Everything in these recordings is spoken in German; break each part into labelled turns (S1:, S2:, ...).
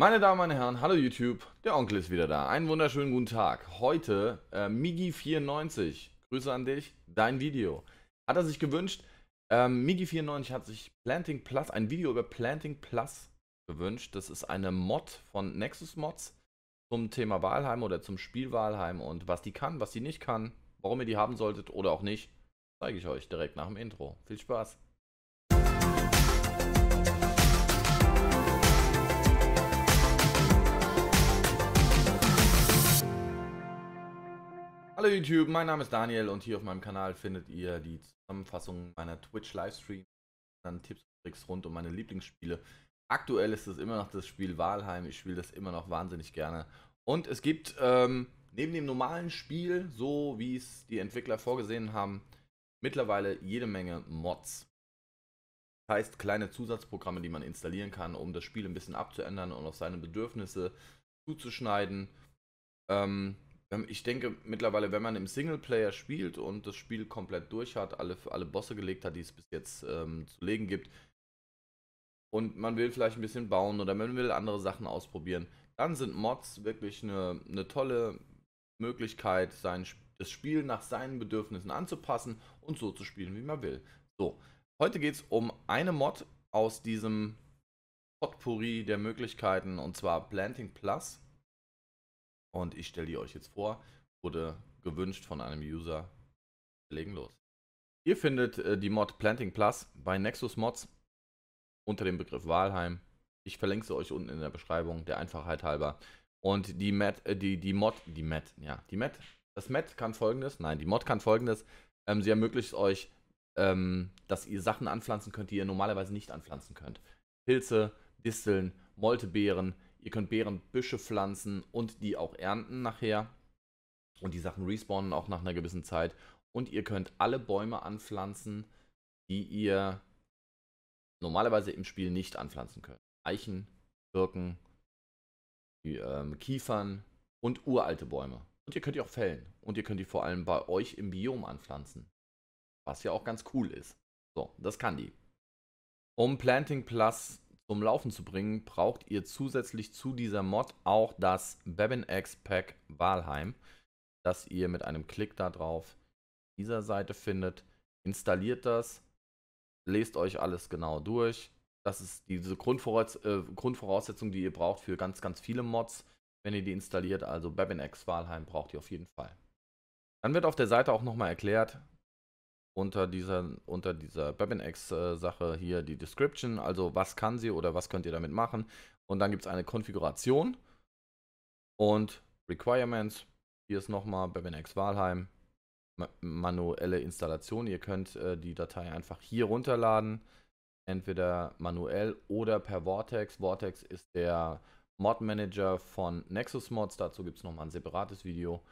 S1: Meine Damen, meine Herren, hallo YouTube, der Onkel ist wieder da. Einen wunderschönen guten Tag. Heute äh, Migi94, Grüße an dich, dein Video. Hat er sich gewünscht, ähm, Migi94 hat sich Planting Plus, ein Video über Planting Plus gewünscht. Das ist eine Mod von Nexus Mods zum Thema Wahlheim oder zum Spiel Wahlheim und was die kann, was die nicht kann, warum ihr die haben solltet oder auch nicht, zeige ich euch direkt nach dem Intro. Viel Spaß! Hallo YouTube, mein Name ist Daniel und hier auf meinem Kanal findet ihr die Zusammenfassung meiner Twitch-Livestreams, dann Tipps und Tricks rund um meine Lieblingsspiele. Aktuell ist es immer noch das Spiel Walheim, ich spiele das immer noch wahnsinnig gerne. Und es gibt ähm, neben dem normalen Spiel, so wie es die Entwickler vorgesehen haben, mittlerweile jede Menge Mods. Das heißt kleine Zusatzprogramme, die man installieren kann, um das Spiel ein bisschen abzuändern und auf seine Bedürfnisse zuzuschneiden. Ähm, ich denke mittlerweile, wenn man im Singleplayer spielt und das Spiel komplett durch hat, alle, alle Bosse gelegt hat, die es bis jetzt ähm, zu legen gibt, und man will vielleicht ein bisschen bauen oder man will andere Sachen ausprobieren, dann sind Mods wirklich eine, eine tolle Möglichkeit, sein, das Spiel nach seinen Bedürfnissen anzupassen und so zu spielen, wie man will. So, heute geht es um eine Mod aus diesem Potpourri der Möglichkeiten und zwar Planting Plus. Und ich stelle die euch jetzt vor. Wurde gewünscht von einem User. Wir legen los. Ihr findet äh, die Mod Planting Plus bei Nexus Mods unter dem Begriff Walheim. Ich verlinke sie euch unten in der Beschreibung, der Einfachheit halber. Und die, Mat, äh, die, die Mod, die Mat, ja, die Mat, das Mat kann folgendes, nein, die Mod kann folgendes. Ähm, sie ermöglicht euch, ähm, dass ihr Sachen anpflanzen könnt, die ihr normalerweise nicht anpflanzen könnt. Pilze, Disteln, Moltebeeren, Ihr könnt Bärenbüsche pflanzen und die auch ernten nachher. Und die Sachen respawnen auch nach einer gewissen Zeit. Und ihr könnt alle Bäume anpflanzen, die ihr normalerweise im Spiel nicht anpflanzen könnt. Eichen, Birken, die, ähm, Kiefern und uralte Bäume. Und ihr könnt die auch fällen. Und ihr könnt die vor allem bei euch im Biom anpflanzen. Was ja auch ganz cool ist. So, das kann die. Um Planting Plus zum Laufen zu bringen, braucht ihr zusätzlich zu dieser Mod auch das X Pack Walheim, das ihr mit einem Klick darauf dieser Seite findet. Installiert das, lest euch alles genau durch. Das ist diese Grundvoraus äh, Grundvoraussetzung, die ihr braucht für ganz, ganz viele Mods, wenn ihr die installiert. Also X Walheim braucht ihr auf jeden Fall. Dann wird auf der Seite auch nochmal erklärt, unter dieser, unter dieser BabinX-Sache hier die Description, also was kann sie oder was könnt ihr damit machen. Und dann gibt es eine Konfiguration und Requirements. Hier ist nochmal BabinX Walheim, manuelle Installation. Ihr könnt äh, die Datei einfach hier runterladen, entweder manuell oder per Vortex. Vortex ist der Mod Manager von Nexus Mods, dazu gibt es nochmal ein separates Video.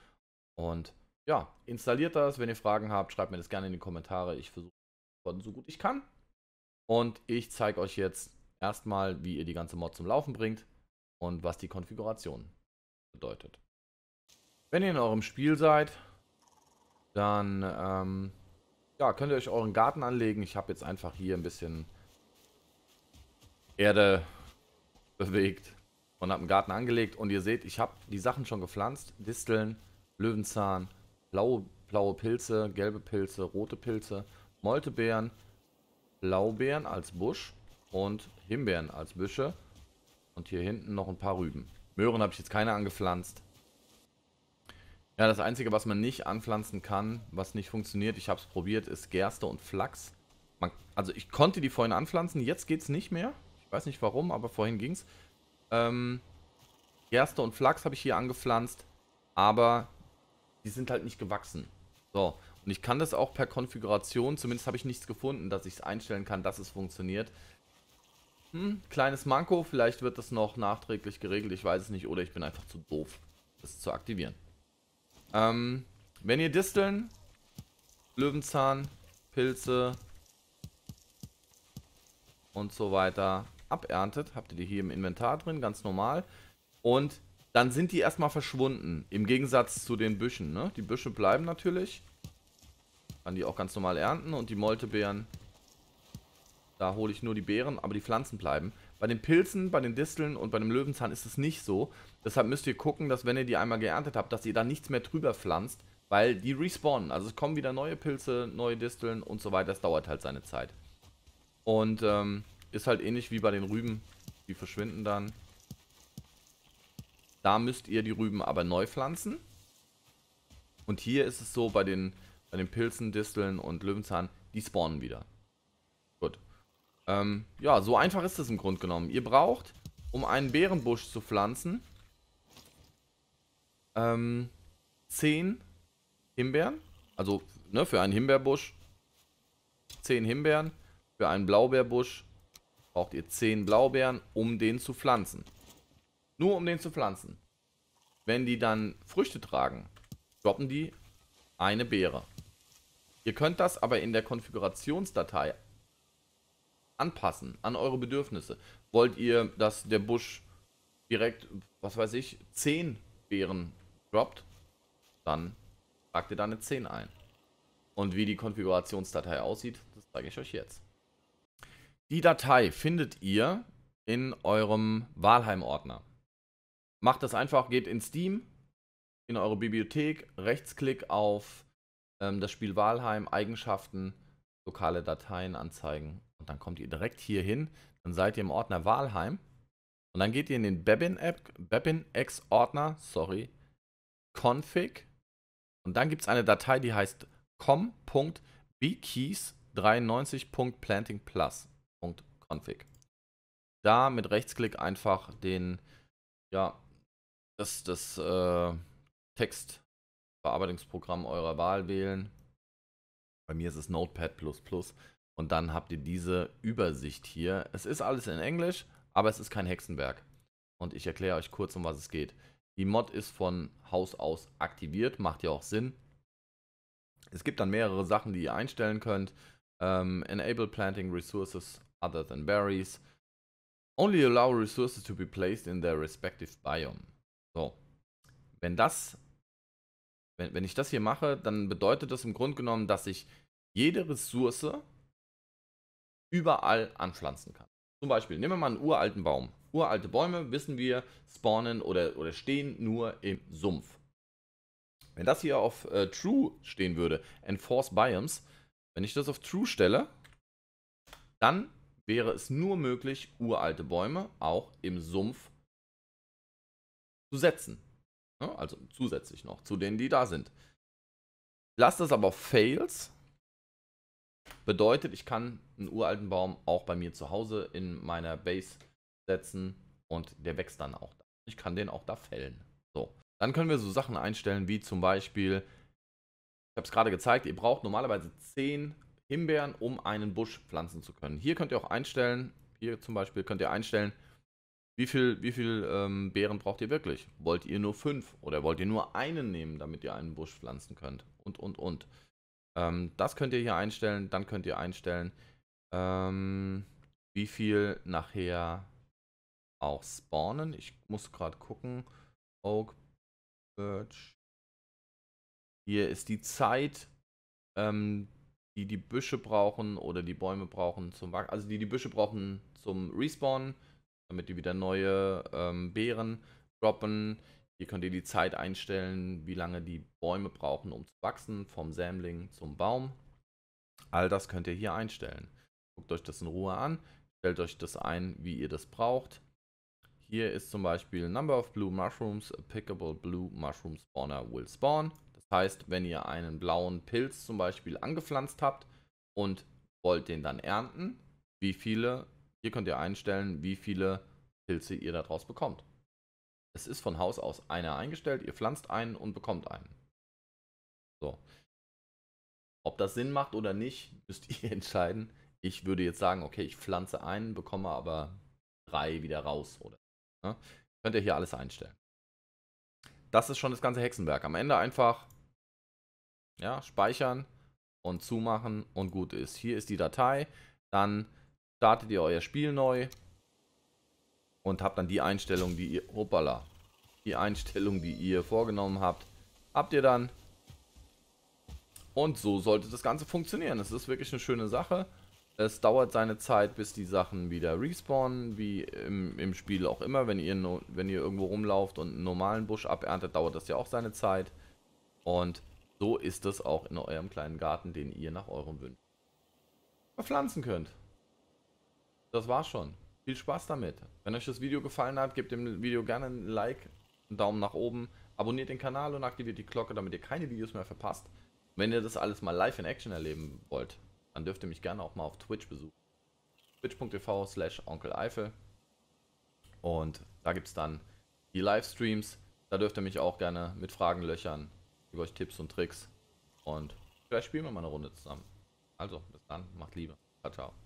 S1: Und ja, installiert das. Wenn ihr Fragen habt, schreibt mir das gerne in die Kommentare. Ich versuche so gut ich kann. Und ich zeige euch jetzt erstmal, wie ihr die ganze Mod zum Laufen bringt und was die Konfiguration bedeutet. Wenn ihr in eurem Spiel seid, dann ähm, ja, könnt ihr euch euren Garten anlegen. Ich habe jetzt einfach hier ein bisschen Erde bewegt und habe einen Garten angelegt. Und ihr seht, ich habe die Sachen schon gepflanzt. Disteln, Löwenzahn, blaue, blaue Pilze, gelbe Pilze, rote Pilze, Moltebeeren, Blaubeeren als Busch und Himbeeren als Büsche. Und hier hinten noch ein paar Rüben. Möhren habe ich jetzt keine angepflanzt. Ja, das Einzige, was man nicht anpflanzen kann, was nicht funktioniert, ich habe es probiert, ist Gerste und Flachs. Man, also ich konnte die vorhin anpflanzen, jetzt geht es nicht mehr. Ich weiß nicht warum, aber vorhin ging es. Ähm, Gerste und Flachs habe ich hier angepflanzt, aber die sind halt nicht gewachsen. So, und ich kann das auch per Konfiguration, zumindest habe ich nichts gefunden, dass ich es einstellen kann, dass es funktioniert. Hm, kleines Manko, vielleicht wird das noch nachträglich geregelt, ich weiß es nicht, oder ich bin einfach zu doof, das zu aktivieren. Ähm, wenn ihr Disteln, Löwenzahn, Pilze und so weiter aberntet, habt ihr die hier im Inventar drin, ganz normal. Und dann sind die erstmal verschwunden. Im Gegensatz zu den Büschen, ne? Die Büsche bleiben natürlich. Kann die auch ganz normal ernten und die Moltebeeren, da hole ich nur die Beeren, aber die Pflanzen bleiben. Bei den Pilzen, bei den Disteln und bei dem Löwenzahn ist es nicht so. Deshalb müsst ihr gucken, dass wenn ihr die einmal geerntet habt, dass ihr da nichts mehr drüber pflanzt, weil die respawnen. Also es kommen wieder neue Pilze, neue Disteln und so weiter. Das dauert halt seine Zeit. Und ähm, ist halt ähnlich wie bei den Rüben. Die verschwinden dann. Da müsst ihr die Rüben aber neu pflanzen. Und hier ist es so, bei den, bei den Pilzen, Disteln und Löwenzahn, die spawnen wieder. Gut. Ähm, ja, so einfach ist es im Grunde genommen. Ihr braucht, um einen Bärenbusch zu pflanzen, ähm, 10 Himbeeren. Also ne, für einen Himbeerbusch 10 Himbeeren. Für einen Blaubeerbusch braucht ihr 10 Blaubeeren, um den zu pflanzen. Nur um den zu pflanzen. Wenn die dann Früchte tragen, droppen die eine Beere. Ihr könnt das aber in der Konfigurationsdatei anpassen an eure Bedürfnisse. Wollt ihr, dass der Busch direkt, was weiß ich, 10 Beeren droppt, dann tragt ihr da eine 10 ein. Und wie die Konfigurationsdatei aussieht, das zeige ich euch jetzt. Die Datei findet ihr in eurem Wahlheim-Ordner. Macht das einfach, geht in Steam, in eure Bibliothek, Rechtsklick auf ähm, das Spiel Wahlheim, Eigenschaften, lokale Dateien anzeigen. Und dann kommt ihr direkt hier hin. Dann seid ihr im Ordner Wahlheim Und dann geht ihr in den Babin-X-Ordner, sorry, Config. Und dann gibt es eine Datei, die heißt com.bkeys93.plantingplus.config. Da mit Rechtsklick einfach den, ja, das, das äh, Textverarbeitungsprogramm eurer Wahl wählen. Bei mir ist es Notepad und dann habt ihr diese Übersicht hier. Es ist alles in Englisch, aber es ist kein Hexenwerk. Und ich erkläre euch kurz, um was es geht. Die Mod ist von Haus aus aktiviert, macht ja auch Sinn. Es gibt dann mehrere Sachen, die ihr einstellen könnt. Um, ähm, enable planting resources other than berries. Only allow resources to be placed in their respective biome. So. Wenn das, wenn, wenn ich das hier mache, dann bedeutet das im Grunde genommen, dass ich jede Ressource überall anpflanzen kann. Zum Beispiel, nehmen wir mal einen uralten Baum. Uralte Bäume, wissen wir, spawnen oder, oder stehen nur im Sumpf. Wenn das hier auf äh, True stehen würde, Enforce Biomes, wenn ich das auf True stelle, dann wäre es nur möglich, uralte Bäume auch im Sumpf zu setzen. Ne? Also zusätzlich noch zu denen, die da sind. Lasst es aber Fails. Bedeutet, ich kann einen uralten Baum auch bei mir zu Hause in meiner Base setzen und der wächst dann auch da. Ich kann den auch da fällen. So. Dann können wir so Sachen einstellen wie zum Beispiel, ich habe es gerade gezeigt, ihr braucht normalerweise 10 Himbeeren, um einen Busch pflanzen zu können. Hier könnt ihr auch einstellen, hier zum Beispiel könnt ihr einstellen, wie viel, wie viel ähm, Beeren braucht ihr wirklich? Wollt ihr nur fünf oder wollt ihr nur einen nehmen, damit ihr einen Busch pflanzen könnt? Und, und, und. Ähm, das könnt ihr hier einstellen. Dann könnt ihr einstellen, ähm, wie viel nachher auch spawnen. Ich muss gerade gucken. Oak Birch. Hier ist die Zeit, ähm, die die Büsche brauchen oder die Bäume brauchen zum Wachsen. Also die die Büsche brauchen zum Respawnen damit die wieder neue ähm, Beeren droppen. Hier könnt ihr die Zeit einstellen, wie lange die Bäume brauchen, um zu wachsen, vom Sämling zum Baum. All das könnt ihr hier einstellen. Guckt euch das in Ruhe an, stellt euch das ein, wie ihr das braucht. Hier ist zum Beispiel Number of Blue Mushrooms, a pickable Blue Mushroom Spawner will spawn. Das heißt, wenn ihr einen blauen Pilz zum Beispiel angepflanzt habt und wollt den dann ernten, wie viele hier könnt ihr einstellen, wie viele Pilze ihr daraus bekommt. Es ist von Haus aus einer eingestellt, ihr pflanzt einen und bekommt einen. So. Ob das Sinn macht oder nicht, müsst ihr entscheiden. Ich würde jetzt sagen, okay, ich pflanze einen, bekomme aber drei wieder raus. Oder, ne? Könnt ihr hier alles einstellen. Das ist schon das ganze Hexenwerk. Am Ende einfach ja, speichern und zumachen und gut ist. Hier ist die Datei. Dann startet ihr euer Spiel neu und habt dann die Einstellung, die ihr, hoppala, die Einstellung, die ihr vorgenommen habt, habt ihr dann. Und so sollte das Ganze funktionieren. Es ist wirklich eine schöne Sache. Es dauert seine Zeit, bis die Sachen wieder respawnen, wie im, im Spiel auch immer. Wenn ihr, wenn ihr irgendwo rumlauft und einen normalen Busch aberntet, dauert das ja auch seine Zeit. Und so ist es auch in eurem kleinen Garten, den ihr nach eurem Wünschen verpflanzen könnt das war's schon. Viel Spaß damit. Wenn euch das Video gefallen hat, gebt dem Video gerne ein Like, einen Daumen nach oben, abonniert den Kanal und aktiviert die Glocke, damit ihr keine Videos mehr verpasst. Wenn ihr das alles mal live in Action erleben wollt, dann dürft ihr mich gerne auch mal auf Twitch besuchen. Twitch.tv slash Onkel Eifel. Und da gibt es dann die Livestreams. Da dürft ihr mich auch gerne mit Fragen löchern. Über euch Tipps und Tricks. Und vielleicht spielen wir mal eine Runde zusammen. Also, bis dann. Macht Liebe. Ciao, ciao.